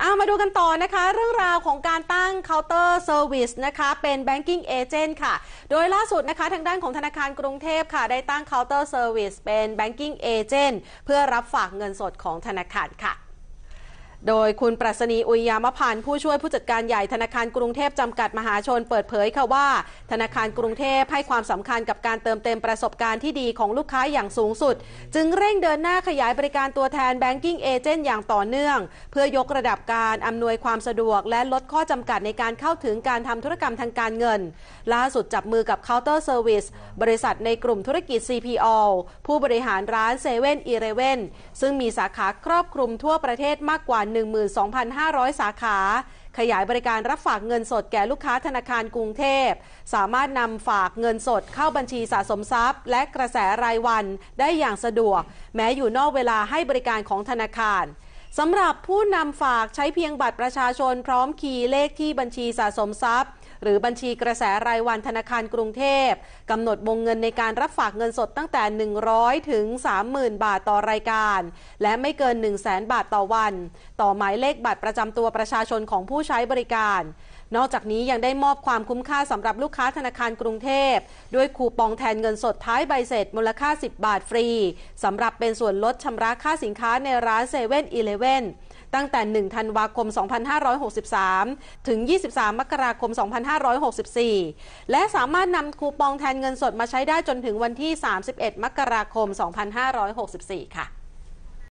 เอามาดูกันต่อนะคะ เรื่องราวของการตั้งเคาน์เตอร์เซอร์วิสนะคะ เป็น Banking Agent ค่ะ โดยล่าสุดนะคะทางด้านของธนาคารกรุงเทพค่ะ ได้ตั้งเคาน์เตอร์เซอร์วิสเป็น Banking Agent เพื่อรับฝากเงินสดของธนาคารค่ะโดยคุณปรัชนีอุยยามพันธ์ผู้ช่วยผู้จัดการใหญ่ธนาคารกรุงเทพ จำกัดมหาชนเปิดเผยค่ะว่า ธนาคารกรุงเทพให้ความสำคัญกับการเติมเต็มประสบการณ์ที่ดีของลูกค้าอย่างสูงสุด จึงเร่งเดินหน้าขยายบริการตัวแทนแบงกิ้งเอเจนต์อย่างต่อเนื่อง เพื่อยกระดับการอำนวยความสะดวก และลดข้อจำกัดในการเข้าถึงการทำธุรกรรมทางการเงิน ล่าสุดจับมือกับเคาน์เตอร์เซอร์วิสบริษัทในกลุ่มธุรกิจ CPO ผู้บริหารร้านเซเว่นอีเลเว่นซึ่งมีสาขาครอบคลุมทั่วประเทศมากกว่า12,500 สาขา ขยายบริการรับฝากเงินสดแก่ลูกค้าธนาคารกรุงเทพ สามารถนำฝากเงินสดเข้าบัญชีสะสมทรัพย์ และกระแสรายวันได้อย่างสะดวก แม้อยู่นอกเวลาให้บริการของธนาคารสำหรับผู้นำฝากใช้เพียงบัตรประชาชนพร้อมคีย์เลขที่บัญชีสะสมทรัพย์ หรือบัญชีกระแสรายวันธนาคารกรุงเทพกำหนดวงเงินในการรับฝากเงินสดตั้งแต่ 100ถึง30,000 บาทต่อรายการ และไม่เกิน 1 0 0 0 0แบาทต่อวัน ต่อหมายเลขบัตรประจำตัวประชาชนของผู้ใช้บริการนอกจากนี้ยังได้มอบความคุ้มค่าสำหรับลูกค้าธนาคารกรุงเทพ ด้วยคูปองแทนเงินสดท้ายใบเสร็จมูลค่า 10 บาทฟรีสำหรับเป็นส่วนลดชำระค่าสินค้าในร้านเซเว่นอีเลเว่นตั้งแต่ 1ธันวาคม 2563 ถึง 23 มกราคม 2564 และสามารถนำคูปองแทนเงินสดมาใช้ได้จนถึงวันที่ 31 มกราคม 2564 ค่ะ